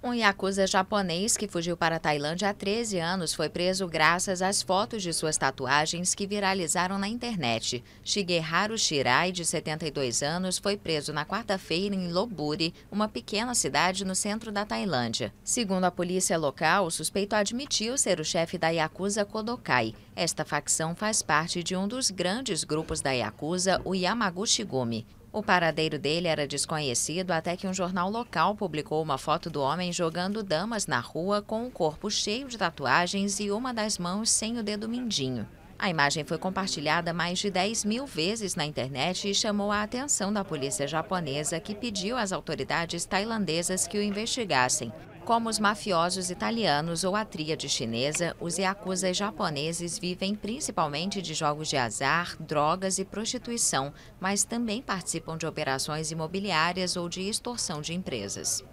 Um yakuza japonês que fugiu para a Tailândia há 13 anos foi preso graças às fotos de suas tatuagens que viralizaram na internet. Shigeharu Shirai, de 72 anos, foi preso na quarta-feira em Loburi, uma pequena cidade no centro da Tailândia. Segundo a polícia local, o suspeito admitiu ser o chefe da yakuza Kodokai. Esta facção faz parte de um dos grandes grupos da yakuza, o Yamaguchi Gumi. O paradeiro dele era desconhecido até que um jornal local publicou uma foto do homem jogando damas na rua com o um corpo cheio de tatuagens e uma das mãos sem o dedo mindinho. A imagem foi compartilhada mais de 10 mil vezes na internet e chamou a atenção da polícia japonesa, que pediu às autoridades tailandesas que o investigassem. Como os mafiosos italianos ou a tríade chinesa, os yakuzas japoneses vivem principalmente de jogos de azar, drogas e prostituição, mas também participam de operações imobiliárias ou de extorsão de empresas.